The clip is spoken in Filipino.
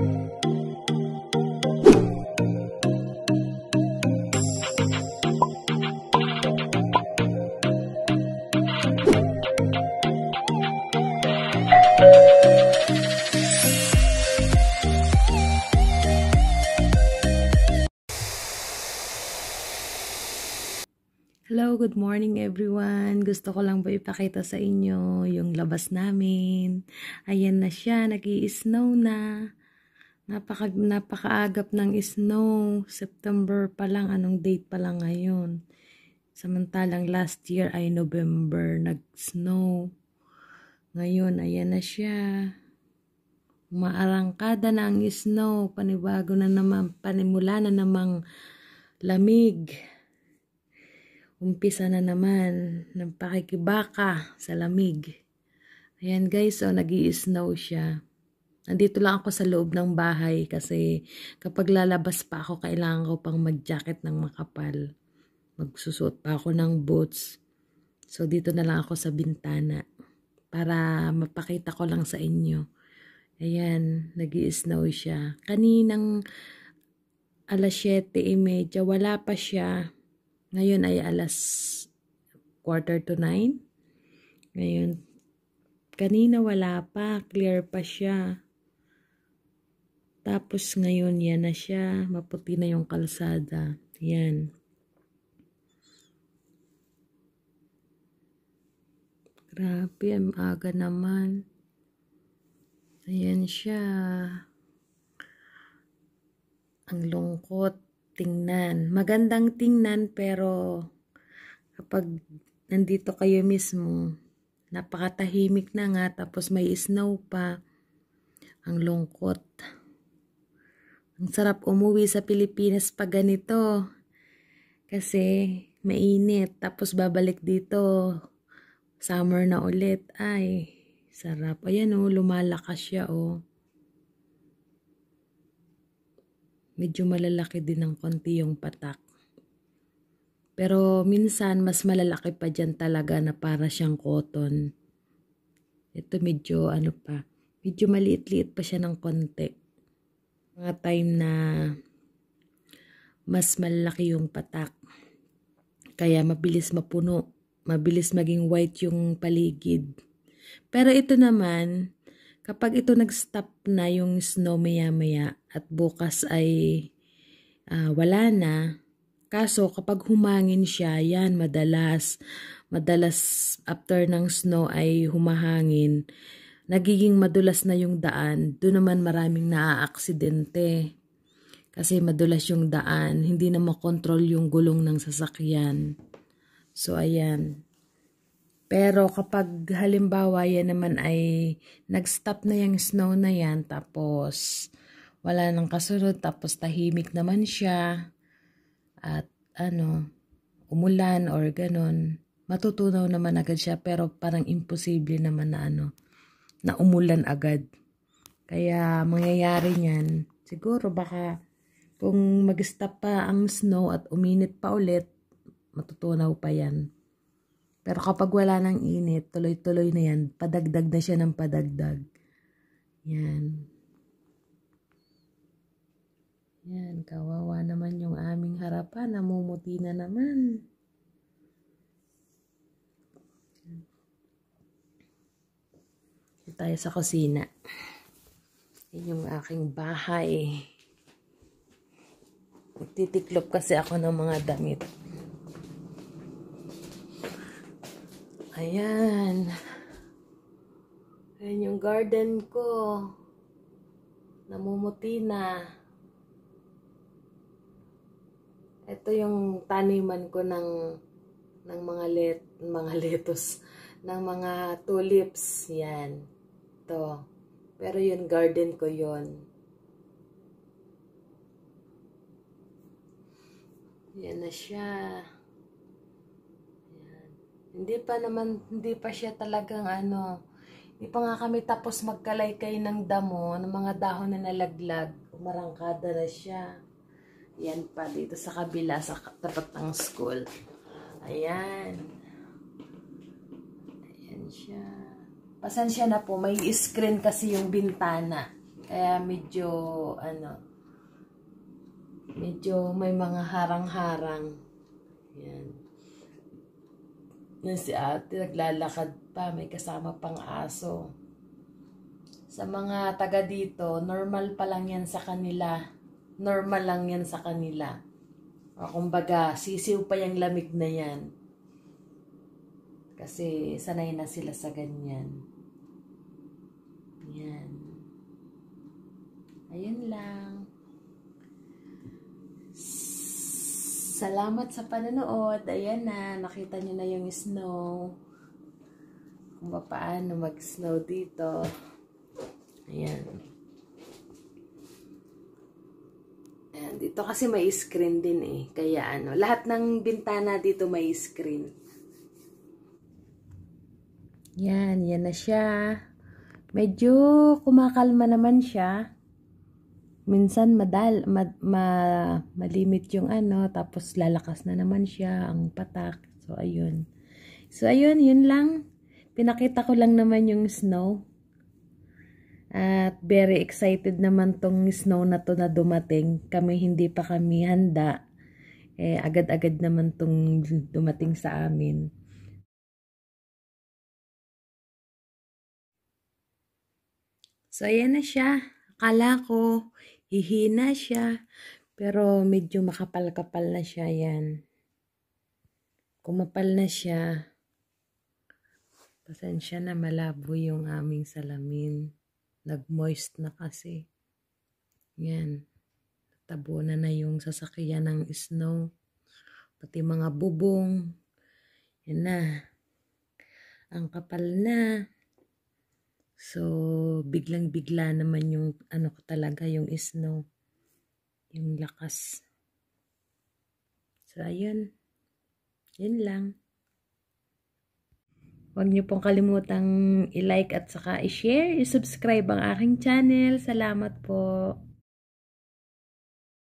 Hello, good morning everyone. Gusto ko lang po ipakita sa inyo yung labas namin. Ayan na siya, nag i snow na. Napaka, napakaagap ng snow. September pa lang, anong date pa lang ngayon. Samantalang last year ay November, nag-snow. Ngayon, ayan na siya. Umaarangkada na ang snow. Panibago na naman, panimula na namang lamig. Umpisa na naman ng pakikibaka sa lamig. Ayan guys, so nag snow siya. Nandito lang ako sa loob ng bahay kasi kapag lalabas pa ako, kailangan ko pang mag-jacket ng makapal. Magsusuot pa ako ng boots. So, dito na lang ako sa bintana para mapakita ko lang sa inyo. Ayan, nag snow siya. Kaninang alas 7.30, e wala pa siya. Ngayon ay alas quarter to 9. Ngayon, kanina wala pa, clear pa siya. Tapos ngayon, yan na siya. Maputi na yung kalsada. Yan. Grabe, aga naman. Ayan siya. Ang lungkot tingnan. Magandang tingnan pero kapag nandito kayo mismo, napakatahimik na nga tapos may snow pa. Ang lungkot. Ang sarap umuwi sa Pilipinas pag ganito. Kasi mainit. Tapos babalik dito. Summer na ulit. Ay, sarap. Ayan o, oh, lumalakas siya o. Oh. Medyo malalaki din ng konti yung patak. Pero minsan mas malalaki pa dyan talaga na para siyang cotton. Ito medyo ano pa, medyo maliit-liit pa siya ng konti mga time na mas malaki yung patak. Kaya mabilis mapuno, mabilis maging white yung paligid. Pero ito naman, kapag ito nag-stop na yung snow maya-maya at bukas ay uh, wala na, Kaso kapag humangin siya, yan madalas, madalas after ng snow ay humahangin, nagiging madulas na yung daan, doon naman maraming naaaksidente. Kasi madulas yung daan, hindi na makontrol yung gulong ng sasakyan. So, ayan. Pero kapag halimbawa yan naman ay nag-stop na yung snow na yan, tapos wala nang kasunod, tapos tahimik naman siya, at ano, umulan or ganun, matutunaw naman agad siya, pero parang imposible naman na ano, na umulan agad. Kaya mangyayari niyan, siguro baka kung mag-stop pa ang snow at uminit pa ulit, matutunaw pa yan. Pero kapag wala ng init, tuloy-tuloy na yan. Padagdag na siya ng padagdag. Yan. Yan, kawawa naman yung aming harapan. Namumuti na naman tayo sa kusina. Yan yung aking bahay. Titiklop kasi ako ng mga damit. Ayan. Ayan yung garden ko. Namumuti na. Ito yung taniman ko ng ng mga let mga lettuce ng mga tulips. Yan to. Pero yun, garden ko yun. Yan na siya. Yan. Hindi pa naman, hindi pa siya talagang ano, hindi pa nga kami tapos magkalay magkalaykay ng damo, ng mga dahon na nalaglag. Umarangkada na siya. Yan pa dito sa kabila, sa tapat ng school. Ayan. Ayan siya pasensya na po, may screen kasi yung bintana. Kaya medyo, ano, medyo may mga harang-harang. Yan. Yan si ate, naglalakad pa, may kasama pang aso. Sa mga taga dito, normal pa lang yan sa kanila. Normal lang yan sa kanila. O, kumbaga, sisiw pa yung lamig na yan. Kasi sanay na sila sa ganyan. Yan. Ayun lang. Salamat sa panonood. Ayan na, nakita nyo na yung snow. Kung paano mag-snow dito. Ayan. Ayan, dito kasi may screen din eh. Kaya ano, lahat ng bintana dito may screen. Yan, yan na siya. Medyo kumakalma naman siya. Minsan madal, mad, ma, malimit yung ano, tapos lalakas na naman siya, ang patak. So, ayun. So, ayun, yun lang. Pinakita ko lang naman yung snow. At very excited naman tong snow na to na dumating. Kami hindi pa kami handa. Eh, agad-agad naman tong dumating sa amin. So, ayan na siya. Akala ko, hihina siya. Pero, medyo makapal-kapal na siya. yan. Kumapal na siya. Pasensya na malabo yung aming salamin. Nag-moist na kasi. Yan. Tabo na na yung sasakyan ng snow. Pati mga bubong. Yan na. Ang kapal na. So, biglang-bigla naman yung ano ko talaga, yung snow. Yung lakas. So, ayun. Yun lang. Huwag niyo pong kalimutang i-like at saka i-share, i-subscribe ang aking channel. Salamat po.